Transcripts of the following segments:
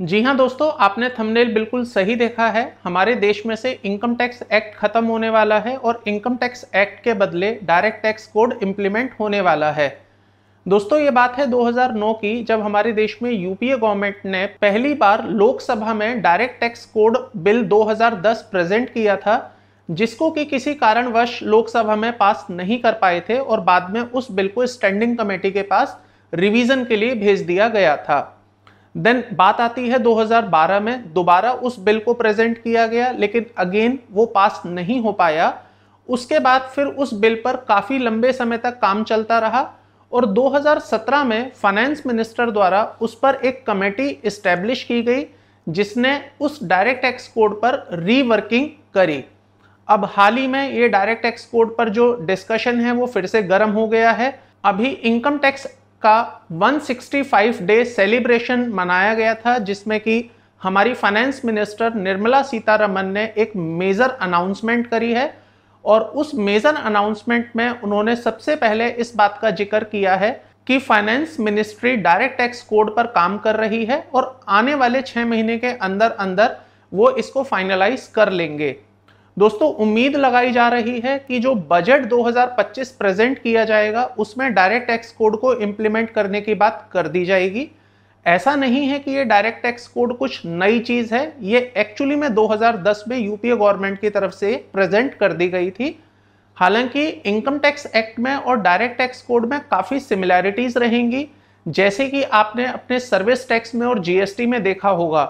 जी हाँ दोस्तों आपने थंबनेल बिल्कुल सही देखा है हमारे देश में से इनकम टैक्स एक्ट खत्म होने वाला है और इनकम टैक्स एक्ट के बदले डायरेक्ट टैक्स कोड इम्प्लीमेंट होने वाला है दोस्तों ये बात है 2009 की जब हमारे देश में यूपीए गवर्नमेंट ने पहली बार लोकसभा में direct tax code bill 2010 present किया था जिसको कि किसी कारणवश लोकसभा में पास नहीं कर पाए थे और बाद में उस बिल को स्टैंडिंग कमेटी के पास रिवीजन के लिए भेज दिया गया था देन बात आती है 2012 में दोबारा उस बिल को प्रेजेंट किया गया लेकिन अगेन वो पास नहीं हो पाया उसके बाद फिर उस बिल पर काफ़ी लंबे समय तक काम चलता रहा और 2017 में फाइनेंस मिनिस्टर द्वारा उस पर एक कमेटी इस्टेब्लिश की गई जिसने उस डायरेक्ट टैक्स कोड पर रीवर्किंग करी अब हाल ही में ये डायरेक्ट टैक्स कोड पर जो डिस्कशन है वो फिर से गर्म हो गया है अभी इनकम टैक्स का 165 डे सेलिब्रेशन मनाया गया था जिसमें कि हमारी फाइनेंस मिनिस्टर निर्मला सीतारमन ने एक मेजर अनाउंसमेंट करी है और उस मेजर अनाउंसमेंट में उन्होंने सबसे पहले इस बात का जिक्र किया है कि finance ministry direct tax code पर काम कर रही है और आने वाले छः महीने के अंदर अंदर वो इसको फाइनलाइज कर लेंगे दोस्तों उम्मीद लगाई जा रही है कि जो बजट 2025 प्रेजेंट किया जाएगा उसमें डायरेक्ट टैक्स कोड को इम्प्लीमेंट करने की बात कर दी जाएगी ऐसा नहीं है कि ये डायरेक्ट टैक्स कोड कुछ नई चीज़ है ये एक्चुअली में 2010 में यूपीए गवर्नमेंट की तरफ से प्रेजेंट कर दी गई थी हालांकि इनकम टैक्स एक्ट में और डायरेक्ट टैक्स कोड में काफ़ी सिमिलैरिटीज़ रहेंगी जैसे कि आपने अपने सर्विस टैक्स में और जीएसटी में देखा होगा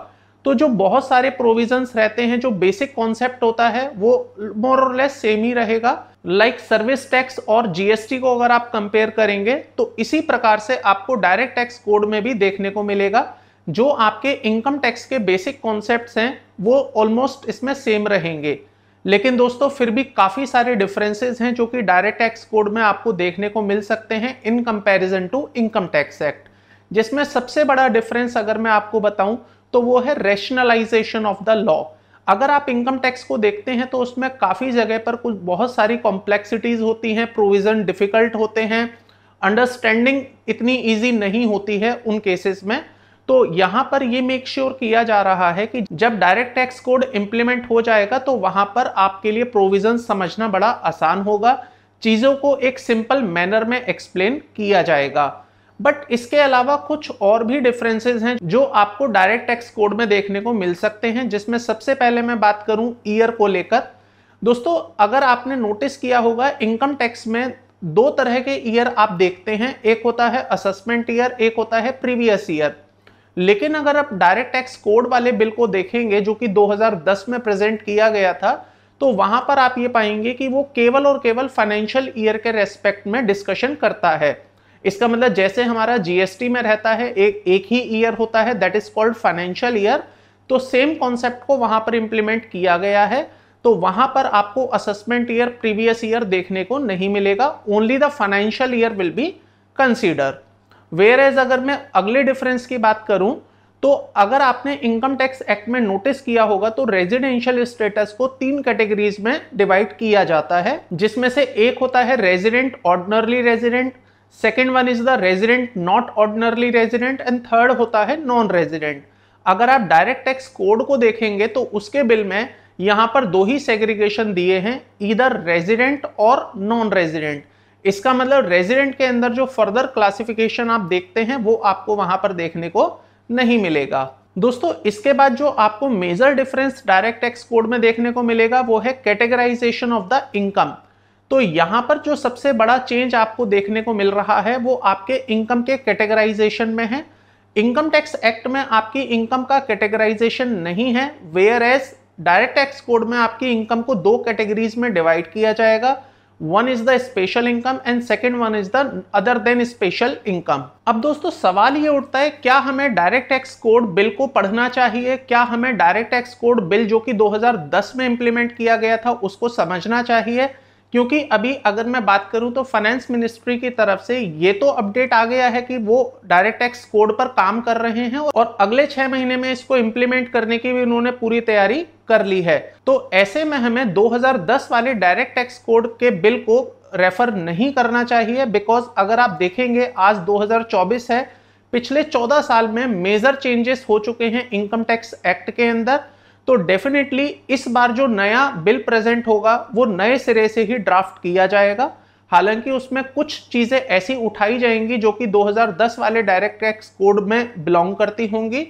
तो जो बहुत सारे प्रोविजंस रहते हैं जो बेसिक कॉन्सेप्ट होता है वो मोर और लेस सेम ही रहेगा लाइक सर्विस टैक्स और जीएसटी को अगर आप कंपेयर करेंगे तो इसी प्रकार से आपको डायरेक्ट टैक्स कोड में भी देखने को मिलेगा जो आपके इनकम टैक्स के बेसिक कॉन्सेप्ट हैं वो ऑलमोस्ट इसमें सेम रहेंगे लेकिन दोस्तों फिर भी काफ़ी सारे डिफरेंसेस हैं जो कि डायरेक्ट टैक्स कोड में आपको देखने को मिल सकते हैं in comparison to income tax act जिसमें सबसे बड़ा डिफरेंस अगर मैं आपको बताऊं तो वो है रेशनलाइजेशन ऑफ द लॉ अगर आप इनकम टैक्स को देखते हैं तो उसमें काफ़ी जगह पर कुछ बहुत सारी कॉम्प्लेक्सिटीज़ होती हैं प्रोविज़न डिफ़िकल्ट होते हैं अंडरस्टैंडिंग इतनी ईजी नहीं होती है उन केसेस में तो यहाँ पर ये मेक श्योर sure किया जा रहा है कि जब डायरेक्ट टैक्स कोड इम्प्लीमेंट हो जाएगा तो वहाँ पर आपके लिए प्रोविज़न समझना बड़ा आसान होगा चीज़ों को एक सिंपल मैनर में एक्सप्लेन किया जाएगा बट इसके अलावा कुछ और भी डिफरेंसेस हैं जो आपको डायरेक्ट टैक्स कोड में देखने को मिल सकते हैं जिसमें सबसे पहले मैं बात करूं ईयर को लेकर दोस्तों अगर आपने नोटिस किया होगा इनकम टैक्स में दो तरह के ईयर आप देखते हैं एक होता है असेसमेंट ईयर एक होता है प्रीवियस ईयर लेकिन अगर आप डायरेक्ट टैक्स कोड वाले बिल को देखेंगे जो कि 2010 में प्रेजेंट किया गया था तो वहां पर आप ये पाएंगे कि वो केवल और केवल फाइनेंशियल ईयर के रेस्पेक्ट में डिस्कशन करता है इसका मतलब जैसे हमारा जीएसटी में रहता है एक एक ही ईयर होता है that is called financial year तो सेम कॉन्सेप्ट को वहां पर इंप्लीमेंट किया गया है तो वहां पर आपको असेसमेंट ईयर प्रीवियस ईयर देखने को नहीं मिलेगा only the financial year will be consider whereas अगर मैं अगले डिफरेंस की बात करूं तो अगर आपने इनकम टैक्स एक्ट में नोटिस किया होगा तो रेजिडेंशियल स्टेटस को तीन कैटेगरीज में डिवाइड किया जाता है जिसमें से एक होता है resident ordinarily resident second one is the resident not ordinarily resident and third होता है नॉन रेजिडेंट अगर आप डायरेक्ट टैक्स कोड को देखेंगे तो उसके बिल में यहां पर दो ही सेग्रीगेशन दिए हैं इधर रेजिडेंट और नॉन रेजिडेंट इसका मतलब रेजिडेंट के अंदर जो फर्दर क्लासिफिकेशन आप देखते हैं वो आपको वहां पर देखने को नहीं मिलेगा दोस्तों इसके बाद जो आपको major difference direct tax code में देखने को मिलेगा वो है कैटेगराइजेशन ऑफ द इनकम तो यहां पर जो सबसे बड़ा चेंज आपको देखने को मिल रहा है वो आपके इनकम के कैटेगराइजेशन में है इनकम टैक्स एक्ट में आपकी इनकम का कैटेगराइजेशन नहीं है whereas direct tax code में आपकी इनकम को दो कैटेगरीज में डिवाइड किया जाएगा one is the special income and second one is the other than special income अब दोस्तों सवाल ये उठता है क्या हमें डायरेक्ट टैक्स कोड बिल को पढ़ना चाहिए क्या हमें डायरेक्ट टैक्स कोड बिल जो कि 2010 में इंप्लीमेंट किया गया था उसको समझना चाहिए क्योंकि अभी अगर मैं बात करूं तो फाइनेंस मिनिस्ट्री की तरफ से ये तो अपडेट आ गया है कि वो डायरेक्ट टैक्स कोड पर काम कर रहे हैं और अगले छह महीने में इसको इम्प्लीमेंट करने की भी उन्होंने पूरी तैयारी कर ली है तो ऐसे में हमें 2010 वाले डायरेक्ट टैक्स कोड के बिल को रेफर नहीं करना चाहिए बिकॉज अगर आप देखेंगे आज 2024 है पिछले 14 साल में मेजर चेंजेस हो चुके हैं इनकम टैक्स एक्ट के अंदर तो डेफिनेटली इस बार जो नया बिल प्रेजेंट होगा वो नए सिरे से ही ड्राफ्ट किया जाएगा हालांकि उसमें कुछ चीज़ें ऐसी उठाई जाएंगी जो कि 2010 वाले डायरेक्ट टैक्स कोड में बिलोंग करती होंगी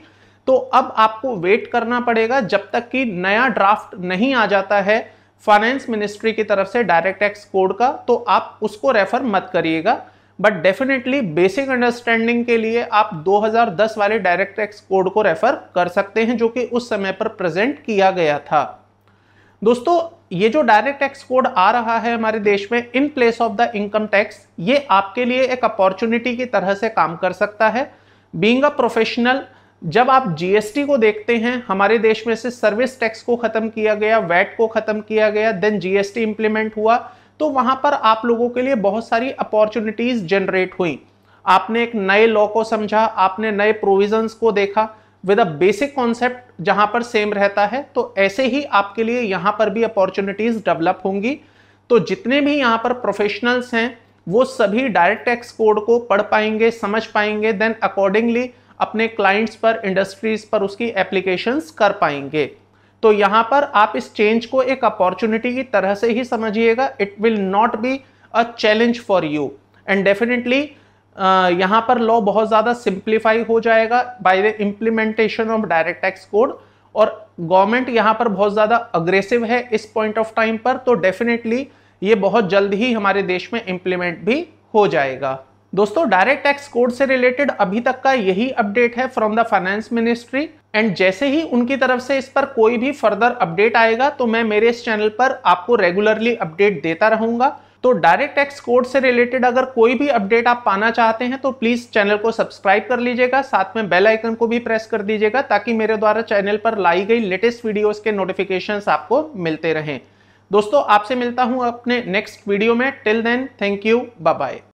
तो अब आपको वेट करना पड़ेगा जब तक कि नया ड्राफ्ट नहीं आ जाता है फाइनेंस मिनिस्ट्री की तरफ से डायरेक्ट टैक्स कोड का तो आप उसको रेफर मत करिएगा बट डेफिनेटली बेसिक अंडरस्टैंडिंग के लिए आप 2010 वाले डायरेक्ट टैक्स कोड को रेफर कर सकते हैं जो कि उस समय पर प्रेजेंट किया गया था दोस्तों ये जो डायरेक्ट टैक्स कोड आ रहा है हमारे देश में in place of the income tax ये आपके लिए एक अपॉर्चुनिटी की तरह से काम कर सकता है बींग अ प्रोफेशनल जब आप जीएसटी को देखते हैं हमारे देश में से सर्विस टैक्स को खत्म किया गया वैट को खत्म किया गया देन जीएसटी इंप्लीमेंट हुआ तो वहां पर आप लोगों के लिए बहुत सारी अपॉर्चुनिटीज़ जनरेट हुई आपने एक नए लॉ को समझा आपने नए प्रोविजंस को देखा विद अ बेसिक कॉन्सेप्ट जहां पर सेम रहता है तो ऐसे ही आपके लिए यहां पर भी अपॉर्चुनिटीज डेवलप होंगी तो जितने भी यहां पर प्रोफेशनल्स हैं वो सभी डायरेक्ट टैक्स कोड को पढ़ पाएंगे समझ पाएंगे देन अकॉर्डिंगली अपने क्लाइंट्स पर इंडस्ट्रीज पर उसकी एप्लीकेशंस कर पाएंगे तो यहां पर आप इस चेंज को एक अपॉर्चुनिटी की तरह से ही समझिएगा it will not be a challenge for you and definitely यहां पर लॉ बहुत ज्यादा सिंप्लीफाई हो जाएगा by the implementation of direct tax code और गवर्नमेंट यहां पर बहुत ज्यादा अग्रेसिव है इस पॉइंट ऑफ टाइम पर तो डेफिनेटली ये बहुत जल्द ही हमारे देश में इंप्लीमेंट भी हो जाएगा दोस्तों डायरेक्ट टैक्स कोड से रिलेटेड अभी तक का यही अपडेट है from the finance ministry and जैसे ही उनकी तरफ से इस पर कोई भी फर्दर अपडेट आएगा तो मैं मेरे इस चैनल पर आपको रेगुलरली अपडेट देता रहूंगा तो डायरेक्ट टैक्स कोड से रिलेटेड अगर कोई भी अपडेट आप पाना चाहते हैं तो प्लीज चैनल को सब्सक्राइब कर लीजिएगा साथ में बेल आइकन को भी प्रेस कर दीजिएगा ताकि मेरे द्वारा चैनल पर लाई गई लेटेस्ट वीडियोस के नोटिफिकेशन आपको मिलते रहें दोस्तों आपसे मिलता हूं अपने नेक्स्ट वीडियो में till then thank you bye